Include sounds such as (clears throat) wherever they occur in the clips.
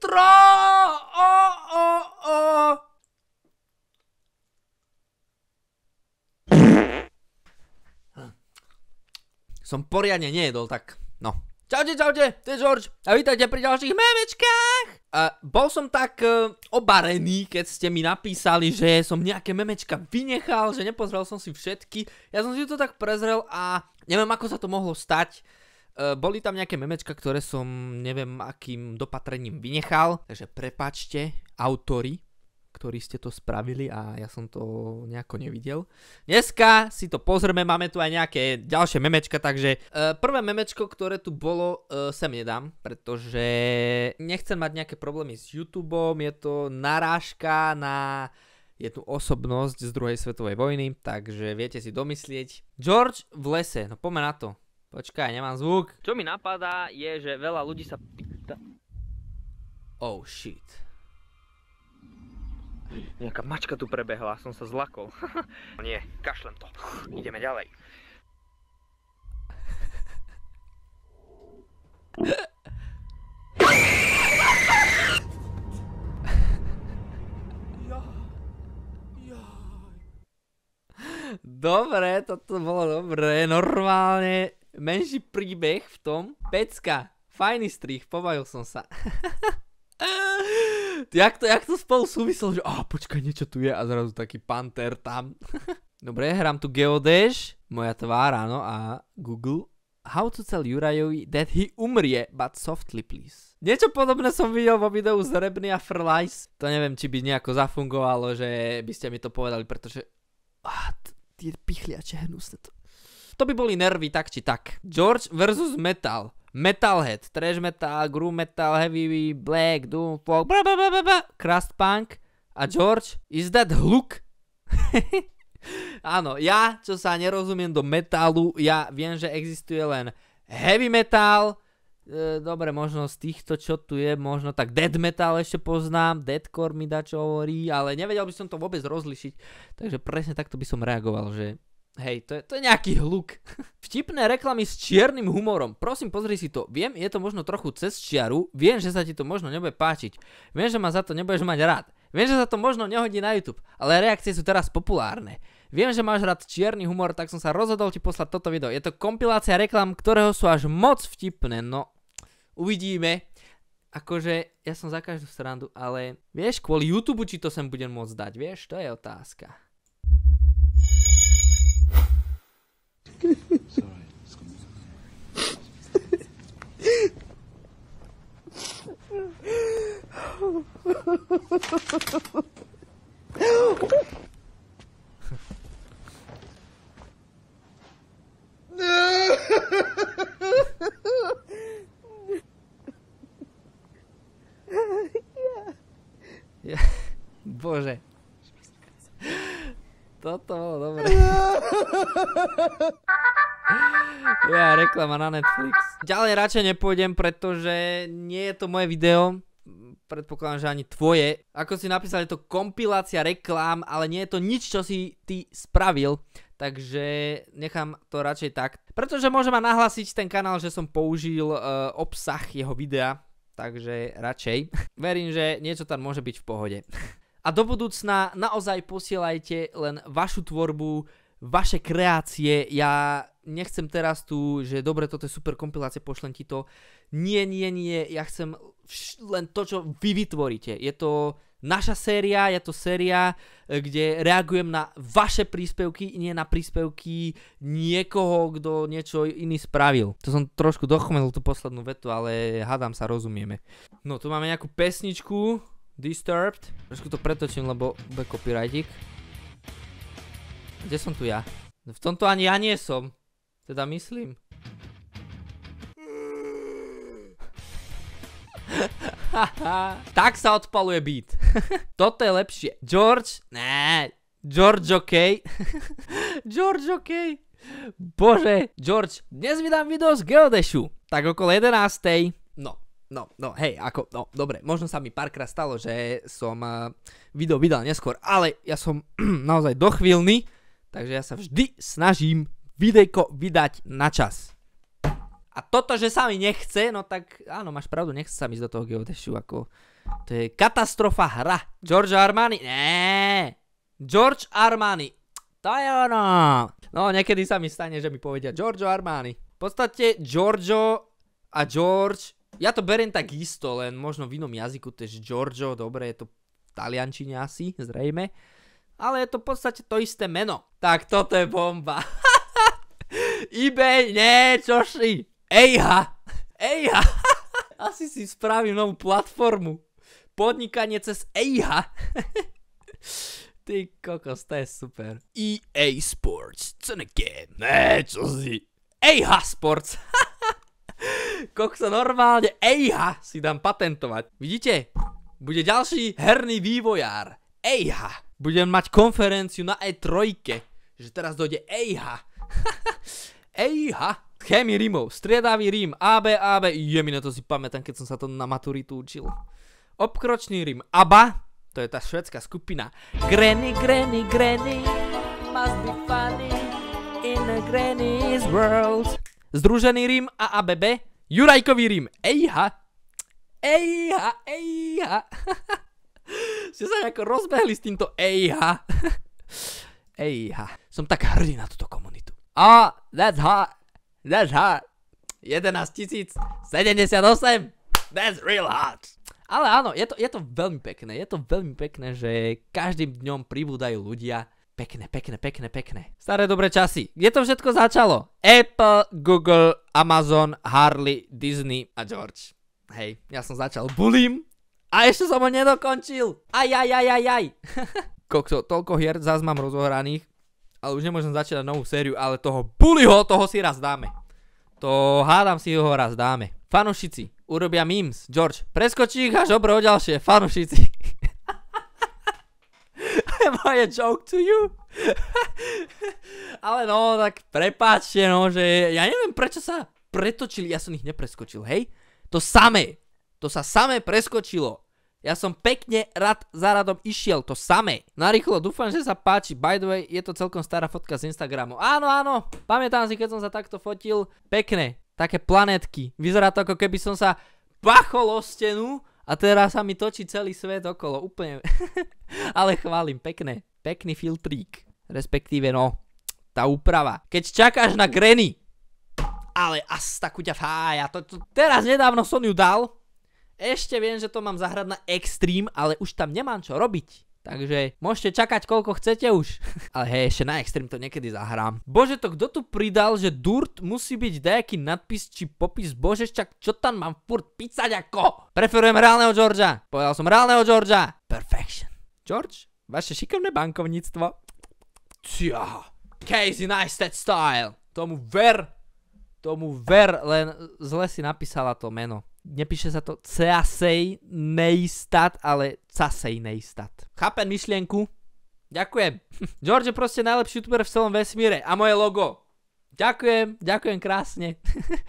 Nitro! O, o, o. Som poriadne nejedol, tak no. Čaute, čaute, to je George a vítajte pri ďalších memečkách. A bol som tak uh, obarený, keď ste mi napísali, že som nejaké memečka vynechal, že nepozrel som si všetky. Ja som si to tak prezrel a neviem, ako sa to mohlo stať. E, boli tam nejaké memečka, ktoré som neviem akým dopatrením vynechal, takže prepačte autory, ktorí ste to spravili a ja som to nejako nevidel. Dneska si to pozrieme, máme tu aj nejaké ďalšie memečka, takže e, prvé memečko, ktoré tu bolo, e, sem nedám, pretože nechcem mať nejaké problémy s YouTube, je to narážka na jednu osobnosť z druhej svetovej vojny, takže viete si domyslieť. George v lese, no poďme na to. Počkaj, nemám zvuk. Čo mi napadá je, že veľa ľudí sa pýta... Oh shit. Nejaká mačka tu prebehla, som sa zlakol. (laughs) Nie, kašlem to. Ideme ďalej. Dobre, toto bolo dobré, normálne menší príbeh v tom. Pecka, fajný strich, pobavil som sa. (laughs) jak, to, jak to spolu súviselo, že a oh, počkaj, niečo tu je a zrazu taký panter tam. (laughs) Dobre, hrám tu Geodash, moja tvár, áno, a Google. How to tell Jurajovi that he umrie, but softly please. Niečo podobné som videl vo videu z Rebny a Frlies. To neviem, či by nejako zafungovalo, že by ste mi to povedali, pretože... Ah, tie pichliače hnusné to... To by boli nervy tak či tak. George versus Metal. Metalhead, Trash Metal, Groove Metal, Heavy, Black, Doom, Folk, blablabla, Crust Punk a George, is that hluk? (laughs) Áno, ja, čo sa nerozumiem do metalu, ja viem, že existuje len heavy metal, e, dobre, možno z týchto, čo tu je, možno tak dead metal ešte poznám, deadcore mi dá čo hovorí, ale nevedel by som to vôbec rozlišiť, takže presne takto by som reagoval, že Hej, to je, to je nejaký hluk. (laughs) Vtipné reklamy s čiernym humorom. Prosím, pozri si to. Viem, je to možno trochu cez čiaru. Viem, že sa ti to možno nebude páčiť. Viem, že ma za to nebudeš mať rád. Viem, že sa to možno nehodí na YouTube, ale reakcie sú teraz populárne. Viem, že máš rád čierny humor, tak som sa rozhodol ti poslať toto video. Je to kompilácia reklam, ktorého sú až moc vtipné, no uvidíme. Akože ja som za každú strandu, ale vieš, kvôli YouTube či to sem budem môcť dať, vieš, to je otázka. bože. Toto bolo dobre. Ja, reklama na Netflix. Ďalej radšej nepôjdem, pretože nie je to moje video predpokladám, že ani tvoje. Ako si napísal, je to kompilácia reklám, ale nie je to nič, čo si ty spravil, takže nechám to radšej tak. Pretože môžem ma nahlásiť ten kanál, že som použil uh, obsah jeho videa, takže radšej. (laughs) Verím, že niečo tam môže byť v pohode. (laughs) A do budúcna naozaj posielajte len vašu tvorbu, vaše kreácie. Ja nechcem teraz tu, že dobre, toto je super kompilácia, pošlem ti to. Nie, nie, nie, ja chcem vš- len to, čo vy vytvoríte. Je to naša séria, je to séria, e, kde reagujem na vaše príspevky, nie na príspevky niekoho, kto niečo iný spravil. To som trošku dochomenul tú poslednú vetu, ale hádam sa, rozumieme. No, tu máme nejakú pesničku, Disturbed. Trošku to pretočím, lebo bude copyrightik. Kde som tu ja? V tomto ani ja nie som. Teda myslím. (laughs) tak sa odpaluje beat. (laughs) Toto je lepšie. George? Né. George OK. (laughs) George OK. Bože, George, dnes vydám video z Geodešu. Tak okolo 11. No, no, no, hej, ako, no, dobre, možno sa mi párkrát stalo, že som uh, video vydal neskôr, ale ja som (clears throat) naozaj dochvíľný, takže ja sa vždy snažím videjko vydať na čas. A toto, že sa mi nechce, no tak áno, máš pravdu, nechce sa mi ísť do toho geodešu, ako... To je katastrofa hra. George Armani, ne. George Armani, to je ono. No, niekedy sa mi stane, že mi povedia Giorgio Armani. V podstate Giorgio a George, ja to beriem tak isto, len možno v inom jazyku, je Giorgio, dobre, je to v taliančine asi, zrejme. Ale je to v podstate to isté meno. Tak toto je bomba. (laughs) eBay, nie, si... Ejha! Ejha! (laughs) Asi si spravím novú platformu. Podnikanie cez Ejha. (laughs) Ty kokos, to je super. EA Sports, co nekde? Ne, čo si? Ejha Sports. (laughs) Kokso, normálne Ejha si dám patentovať. Vidíte? Bude ďalší herný vývojár. Ejha. Budem mať konferenciu na E3, že teraz dojde Ejha. Ejha. Chémy rímov, striedavý rím, AB, AB, na to si pamätám, keď som sa to na maturitu učil. Obkročný rím, ABBA, to je tá švedská skupina. Granny, granny, granny, must be funny in a granny's world. Združený rím a ABB, Jurajkový rím, ejha, ejha, ejha. (laughs) Ste sa nejako rozbehli s týmto ejha. (laughs) ejha. Som tak hrdý na túto komunitu. A oh, that's hot. That's hot. 11 078. That's real hot. Ale áno, je to, je to veľmi pekné. Je to veľmi pekné, že každým dňom pribúdajú ľudia. Pekné, pekné, pekné, pekné. Staré dobré časy. Kde to všetko začalo? Apple, Google, Amazon, Harley, Disney a George. Hej, ja som začal bulím a ešte som ho nedokončil. Aj, aj, aj, aj, aj. (laughs) Kokso, toľko hier zás mám rozohraných, ale už nemôžem začať novú sériu, ale toho buliho, toho si raz dáme. To hádam si ho raz dáme. Fanušici, urobia memes. George, preskočí ich až obro ďalšie. Fanušici. Am (laughs) I a joke to you? (laughs) Ale no, tak prepáčte no, že ja neviem prečo sa pretočili, ja som ich nepreskočil, hej? To samé, to sa samé preskočilo. Ja som pekne rad za radom išiel, to samé. Narýchlo, dúfam, že sa páči. By the way, je to celkom stará fotka z Instagramu. Áno, áno, pamätám si, keď som sa takto fotil. Pekné, také planetky. Vyzerá to ako keby som sa pachol o stenu a teraz sa mi točí celý svet okolo. Úplne, (laughs) ale chválim, pekné. Pekný filtrík. Respektíve, no, tá úprava. Keď čakáš na Granny, ale as takú ťa fája. To, to, teraz nedávno som ju dal, ešte viem, že to mám zahrať na Extreme, ale už tam nemám čo robiť. Takže môžete čakať koľko chcete už. (laughs) Ale hej, ešte na extreme to niekedy zahrám. Bože, to kto tu pridal, že Durt musí byť nejaký nadpis či popis? Bože, čak čo tam mám furt písať ako? Preferujem reálneho Georgia. Povedal som reálneho Georgia. Perfection. George, vaše šikovné bankovníctvo. Tia. Casey Neistat style. Tomu ver. Tomu ver, len zle si napísala to meno nepíše sa to Ceasej Neistat, ale Casej Neistat. Chápem myšlienku? Ďakujem. (laughs) George je proste najlepší youtuber v celom vesmíre a moje logo. Ďakujem, ďakujem krásne.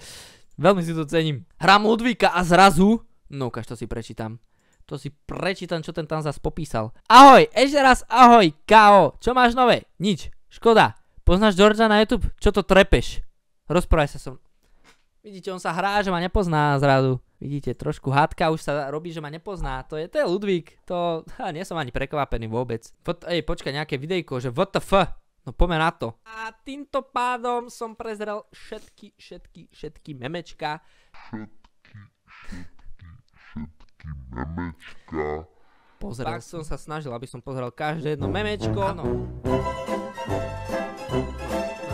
(laughs) Veľmi si to cením. Hram Ludvíka a zrazu... No ukáž, to si prečítam. To si prečítam, čo ten tam zas popísal. Ahoj, ešte raz ahoj, kao. Čo máš nové? Nič, škoda. Poznáš Georgia na YouTube? Čo to trepeš? Rozprávaj sa som. Vidíte, on sa hrá, že ma nepozná zradu. Vidíte, trošku hádka už sa robí, že ma nepozná. To je, to je Ludvík. To, ha, nie som ani prekvapený vôbec. Pot, ej, počkaj, nejaké videjko, že WTF. No poďme na to. A týmto pádom som prezrel všetky, všetky, všetky memečka. Všetky, všetky, všetky memečka. Pozrel. Tak som sa snažil, aby som pozrel každé jedno memečko. No.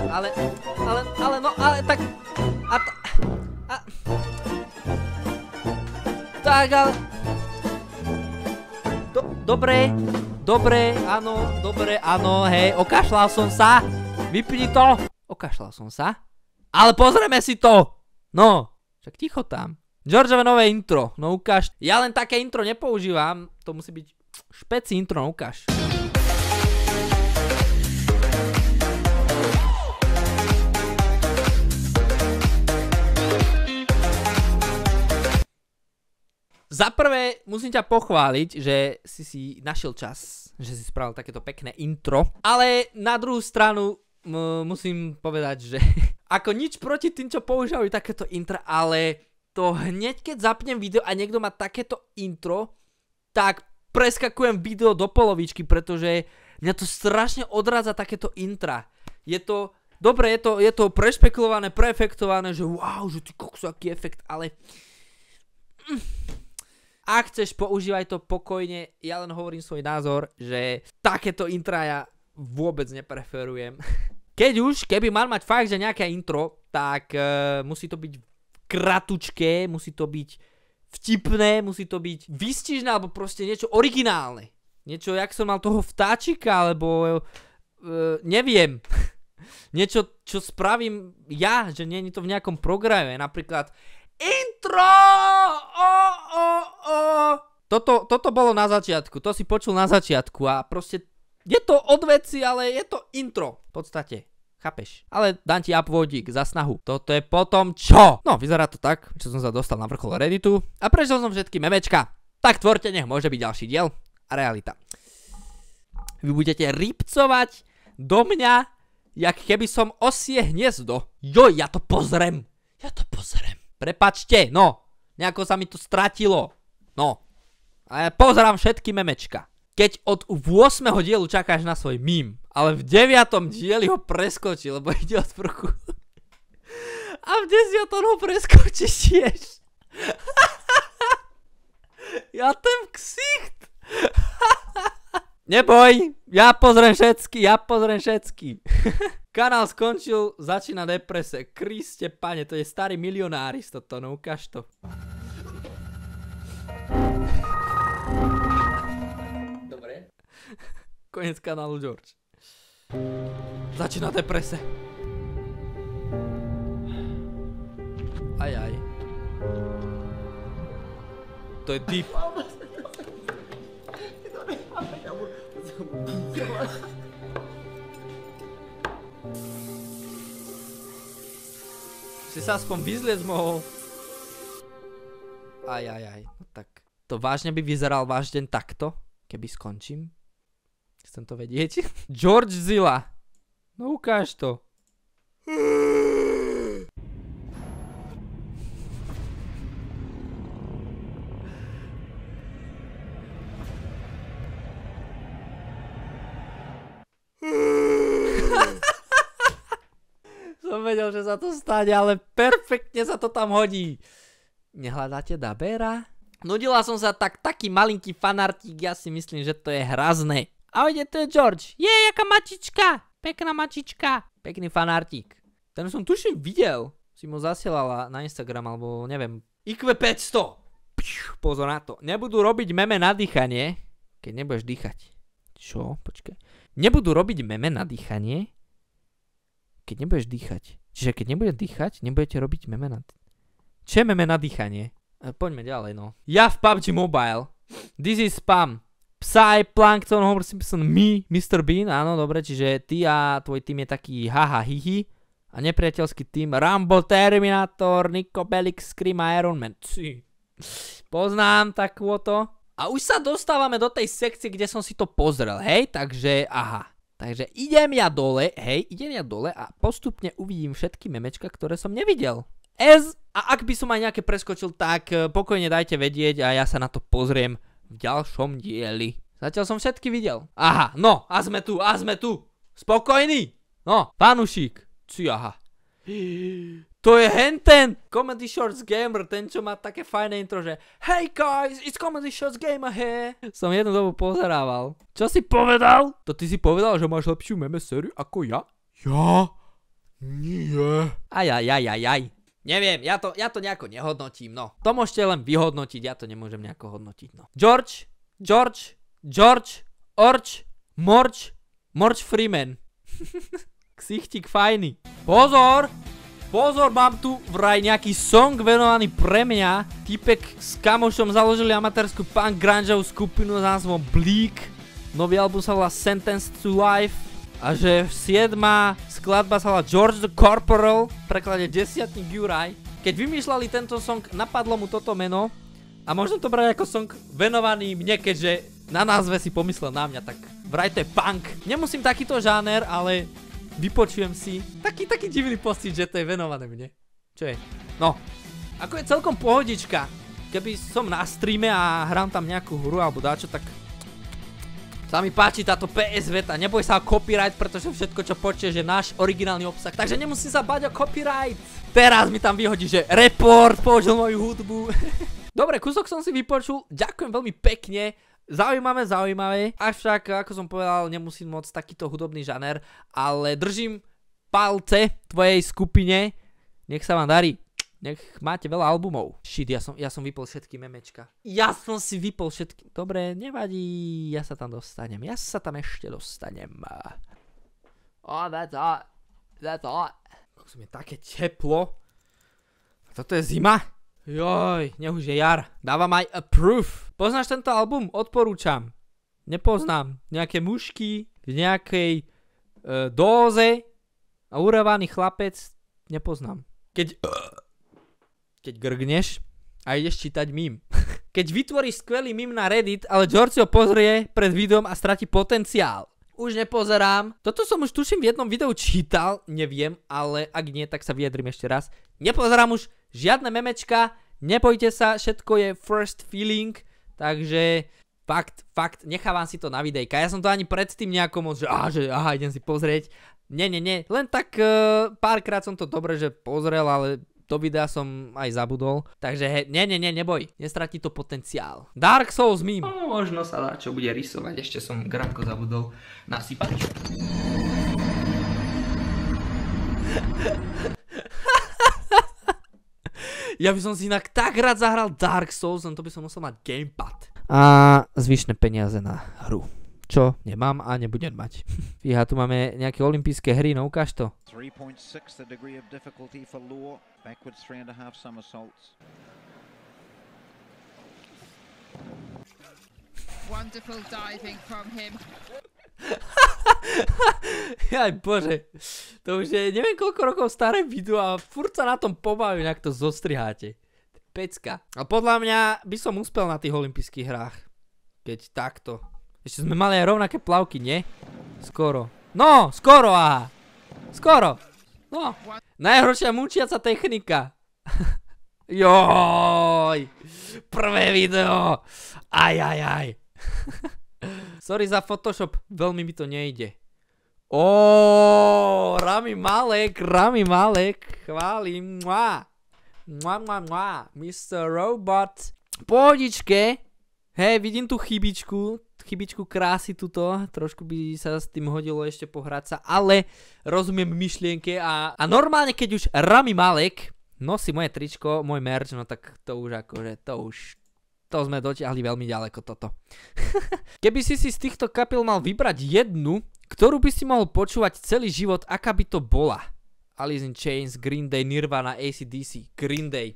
Ale, ale, ale no, ale tak... A t- Špagal. Do, dobre, dobre, áno, dobre, áno, hej, okašľal som sa. Vypni to. Okašľal som sa. Ale pozrieme si to. No, však ticho tam. Georgeové nové intro, no ukáž. Ja len také intro nepoužívam, to musí byť špeci intro, no ukáž. Za prvé, musím ťa pochváliť, že si si našiel čas, že si spravil takéto pekné intro. Ale na druhú stranu musím povedať, že (laughs) ako nič proti tým, čo používajú takéto intro, ale to hneď keď zapnem video a niekto má takéto intro, tak preskakujem video do polovičky, pretože mňa to strašne odrádza takéto intra. Je to, dobre, je to, je to prešpekulované, preefektované, že wow, že ty koksu, aký efekt, ale... Mm. Ak chceš, používaj to pokojne. Ja len hovorím svoj názor, že takéto intra ja vôbec nepreferujem. (laughs) Keď už, keby mal mať fakt, že nejaké intro, tak uh, musí to byť kratučké, musí to byť vtipné, musí to byť vystižné alebo proste niečo originálne. Niečo, jak som mal toho vtáčika, alebo uh, neviem. (laughs) niečo, čo spravím ja, že nie je to v nejakom programe. Napríklad Intro! O, o, o. Toto, toto bolo na začiatku, to si počul na začiatku a proste je to od veci, ale je to intro v podstate. Chápeš? Ale dám ti upvodík za snahu. Toto je potom čo? No, vyzerá to tak, čo som sa dostal na vrchol Redditu a prešiel som všetky memečka. Tak tvorte, nech môže byť ďalší diel a realita. Vy budete ripcovať do mňa, jak keby som osie hniezdo. Jo, ja to pozrem. Ja to pozrem. Prepačte, no. Nejako sa mi to stratilo. No. A ja pozrám všetky memečka. Keď od 8. dielu čakáš na svoj mím, ale v 9. dieli ho preskočí, lebo (laughs) ide od prchu. A v 10. ho preskočí tiež. (laughs) ja ten ksicht. (laughs) Neboj, ja pozriem všetky, ja pozriem všetky. Kanál skončil, začína deprese. Kriste, pane, to je starý milionárist toto, no ukáž to. Dobre. Konec kanálu George. Začína deprese. Aj, aj. To je typ. Si sa aspoň vyzliec mohol. Aj, aj, aj. No, tak to vážne by vyzeral váš deň takto, keby skončím. Chcem to vedieť. (laughs) George Zilla. No ukáž to. (laughs) nevedel, že sa to stane, ale perfektne sa to tam hodí. Nehľadáte Dabera? Nudila som sa tak taký malinký fanartík, ja si myslím, že to je hrazné. A ide to je George. Je, jaká mačička. Pekná mačička. Pekný fanartík. Ten som tuším videl. Si mu zasielala na Instagram, alebo neviem. IQ 500. Pšiu, pozor na to. Nebudú robiť meme na dýchanie, keď nebudeš dýchať. Čo? Počkaj. Nebudú robiť meme na dýchanie, keď nebudeš dýchať. Čiže keď nebude dýchať, nebudete robiť meme na... Čo je meme na dýchanie? E, poďme ďalej, no. Ja v PUBG Mobile. This is spam. Psy, Plankton, Homer Simpson, my, Mr. Bean, áno, dobre, čiže ty a tvoj tým je taký haha hihi. A nepriateľský tým Rambo, Terminator, Nico Bellic, Scream a Iron Man. Cí. Poznám takúto. A už sa dostávame do tej sekcie, kde som si to pozrel, hej? Takže, aha. Takže idem ja dole, hej, idem ja dole a postupne uvidím všetky memečka, ktoré som nevidel. S a ak by som aj nejaké preskočil, tak eh, pokojne dajte vedieť a ja sa na to pozriem v ďalšom dieli. Zatiaľ som všetky videl. Aha, no a sme tu, a sme tu. Spokojný. No, fanušík. Ci, aha. (gasps) To je henten Comedy Shorts Gamer, ten čo má také fajné intro, že Hey guys, it's Comedy Shorts Gamer here. Som jednu dobu pozerával. Čo si povedal? To ty si povedal, že máš lepšiu meme sériu ako ja? Ja? Nie. Ajajajajaj. Neviem, ja to, ja to nejako nehodnotím, no. To môžete len vyhodnotiť, ja to nemôžem nejako hodnotiť, no. George, George, George, Orč, Morč, Morč Freeman. (laughs) Ksichtik fajný. Pozor! Pozor, mám tu vraj nejaký song venovaný pre mňa. Typek s kamošom založili amatérskú punk grungeovú skupinu s názvom Bleak. Nový album sa volá Sentence to Life. A že v siedma skladba sa volá George the Corporal, v preklade desiatník Juraj. Keď vymýšľali tento song, napadlo mu toto meno. A možno to brať ako song venovaný mne, keďže na názve si pomyslel na mňa, tak vraj to je punk. Nemusím takýto žáner, ale vypočujem si. Taký, taký divný pocit, že to je venované mne. Čo je? No, ako je celkom pohodička. Keby som na streame a hrám tam nejakú hru alebo dáčo, tak sa mi páči táto PS veta, neboj sa o copyright, pretože všetko čo počuješ je náš originálny obsah, takže nemusí sa bať o copyright. Teraz mi tam vyhodí, že report použil moju hudbu. (laughs) Dobre, kúsok som si vypočul, ďakujem veľmi pekne. Zaujímavé, zaujímavé, avšak ako som povedal, nemusím môcť takýto hudobný žaner, ale držím palce tvojej skupine, nech sa vám darí. Nech máte veľa albumov. Shit, ja som, ja som vypol všetky memečka. Ja som si vypol všetky. Dobre, nevadí, ja sa tam dostanem. Ja sa tam ešte dostanem. Oh, that's hot. That's hot. Som je také teplo. A toto je zima. Joj, nech už je jar. Dávam aj a proof. Poznáš tento album? Odporúčam. Nepoznám. Nejaké mušky v nejakej e, dóze a urevaný chlapec. Nepoznám. Keď... Keď grgneš a ideš čítať mím. (laughs) Keď vytvoríš skvelý mím na Reddit, ale George ho pozrie pred videom a stratí potenciál. Už nepozerám. Toto som už tuším v jednom videu čítal, neviem, ale ak nie, tak sa vyjadrím ešte raz. Nepozerám už Žiadne memečka, nebojte sa, všetko je first feeling, takže fakt, fakt, nechávam si to na videjka. Ja som to ani predtým nejako moc, že, aha, že aha, idem si pozrieť. Nie, nie, nie, len tak uh, párkrát som to dobre, že pozrel, ale to videa som aj zabudol. Takže he, nie, nie, nie, neboj, nestratí to potenciál. Dark Souls meme. No, možno sa dá, čo bude rysovať, ešte som grafko zabudol nasypať. Ja by som si inak tak rád zahral Dark Souls, len to by som musel mať gamepad. A zvyšné peniaze na hru. Čo nemám a nebudem mať. (laughs) Fíha, tu máme nejaké olympijské hry, no ukáž to. 3.6 the degree of difficulty for Backwards somersaults. Wonderful diving from him. (laughs) Aj bože, to už je neviem koľko rokov staré video a furt sa na tom pobavím, ak to zostriháte. Pecka. A podľa mňa by som uspel na tých olympijských hrách. Keď takto. Ešte sme mali aj rovnaké plavky, nie? Skoro. No, skoro, aha. Skoro. No. Najhoršia mučiaca technika. (laughs) Joj. Prvé video. Aj, aj, aj. (laughs) Sorry za Photoshop, veľmi mi to nejde. Ó, Rami Malek, Rami Malek, chválim, mua. Mua, mua, mua, Mr. Robot. Pohodičke, hej, vidím tú chybičku, chybičku krásy tuto, trošku by sa s tým hodilo ešte pohrať sa, ale rozumiem myšlienke a, a normálne keď už Rami Malek nosí moje tričko, môj merch, no tak to už akože, to už, to sme dotiahli veľmi ďaleko toto. (laughs) Keby si si z týchto kapiel mal vybrať jednu, ktorú by si mohol počúvať celý život, aká by to bola? Alice in Chains, Green Day, Nirvana, ACDC, Green Day.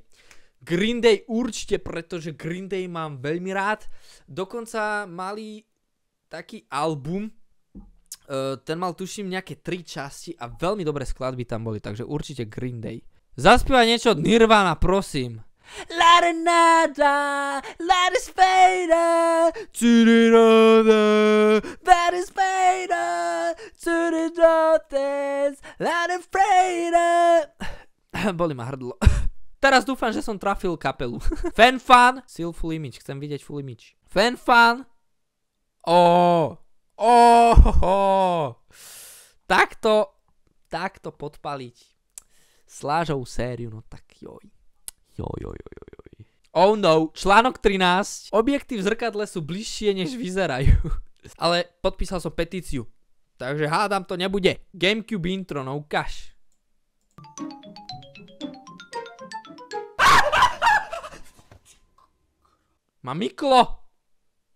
Green Day určite, pretože Green Day mám veľmi rád. Dokonca mali taký album, e, ten mal tuším nejaké tri časti a veľmi dobré skladby tam boli, takže určite Green Day. Zaspívaj niečo od Nirvana, prosím. La da that is fader, to the other, that is fader, to the daughters, that is fader. Boli ma hrdlo. (laughs) Teraz dúfam, že som trafil kapelu. (laughs) Fan fun! Sil full image, chcem vidieť full image. Fan Fanfan. Ó, ó, Takto, takto podpaliť. Slážou sériu, no tak joj. Oh no, článok 13. Objekty v zrkadle sú bližšie, než vyzerajú. (laughs) Ale podpísal som petíciu. Takže hádam to nebude. Gamecube intro, no ukáž. (laughs) Mamiklo!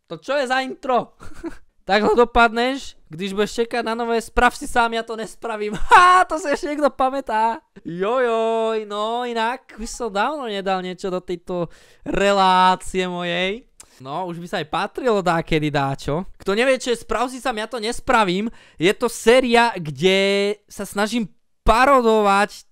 To čo je za intro? (laughs) Takhle dopadneš, když budeš čekat na nové, sprav si sám, ja to nespravím. (laughs) Ha, to si ešte niekto pamätá. Jojoj, no inak už som dávno nedal niečo do tejto relácie mojej. No, už by sa aj patrilo dákedy dáčo. Kto nevie, čo je sprav si sám, ja to nespravím. Je to séria, kde sa snažím parodovať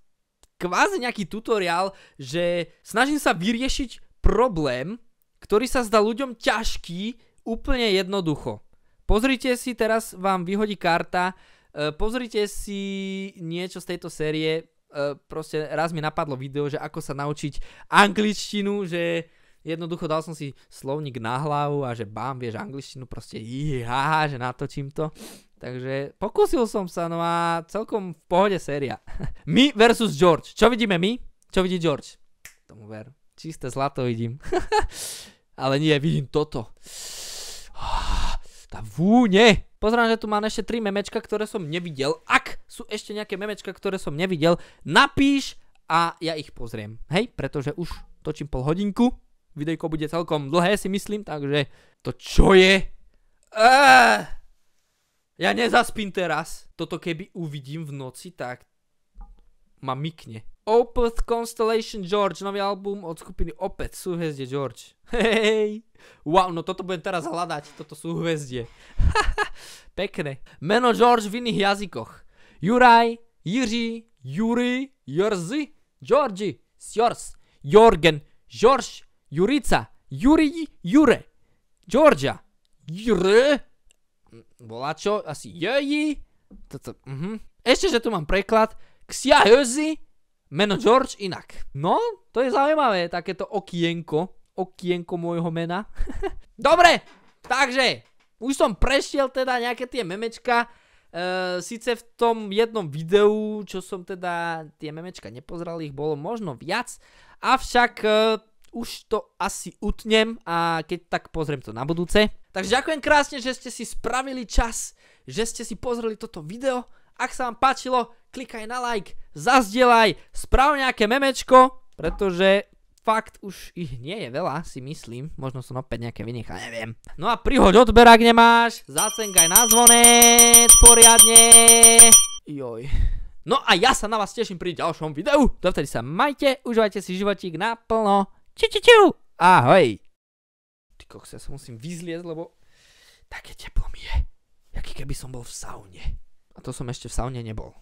kvázi nejaký tutoriál, že snažím sa vyriešiť problém, ktorý sa zdá ľuďom ťažký úplne jednoducho. Pozrite si, teraz vám vyhodí karta, e, pozrite si niečo z tejto série, e, proste raz mi napadlo video, že ako sa naučiť angličtinu, že jednoducho dal som si slovník na hlavu a že bám, vieš angličtinu, proste jihá, že natočím to. Takže pokúsil som sa, no a celkom v pohode séria. (laughs) My versus George. Čo vidíme my? Čo vidí George? Tomu ver. Čisté zlato vidím. (laughs) Ale nie, vidím toto. (sighs) Ah tá vúne. Pozerám, že tu mám ešte 3 memečka, ktoré som nevidel. Ak sú ešte nejaké memečka, ktoré som nevidel, napíš a ja ich pozriem. Hej, pretože už točím pol hodinku. Videjko bude celkom dlhé si myslím, takže to čo je? Aaaa! Ah! Ja nezaspím teraz. Toto keby uvidím v noci, tak ma mykne. Opeth Constellation George, nový album od skupiny Opeth, Súhezde George. (laughs) Hej! wow, no toto budem teraz hľadať, toto sú hvezdie. (laughs) Pekné. Meno George v iných jazykoch. Juraj, Jiří, Juri, Jorzy, Georgi, Sjors, Jorgen, George, Jurica, Juri, Jure, Georgia, Jure, čo asi Jeji, toto, mhm. Ešte, že tu mám preklad, Ksia Jozi, meno George inak. No, to je zaujímavé, takéto okienko okienko môjho mena. (laughs) Dobre, takže už som prešiel teda nejaké tie memečka. Uh, e, Sice v tom jednom videu, čo som teda tie memečka nepozeral, ich bolo možno viac, avšak uh, už to asi utnem a keď tak pozriem to na budúce. Takže ďakujem krásne, že ste si spravili čas, že ste si pozreli toto video. Ak sa vám páčilo, klikaj na like, zazdieľaj, sprav nejaké memečko, pretože fakt už ich nie je veľa, si myslím. Možno som opäť nejaké vynechal, neviem. No a prihoď odber, ak nemáš. Zacenkaj na zvonec poriadne. Joj. No a ja sa na vás teším pri ďalšom videu. Dovtedy sa majte, užívajte si životík naplno. Či, či, či. Ahoj. Ty kokse, ja sa musím vyzliecť, lebo také teplo mi je. Jaký keby som bol v saune. A to som ešte v saune nebol.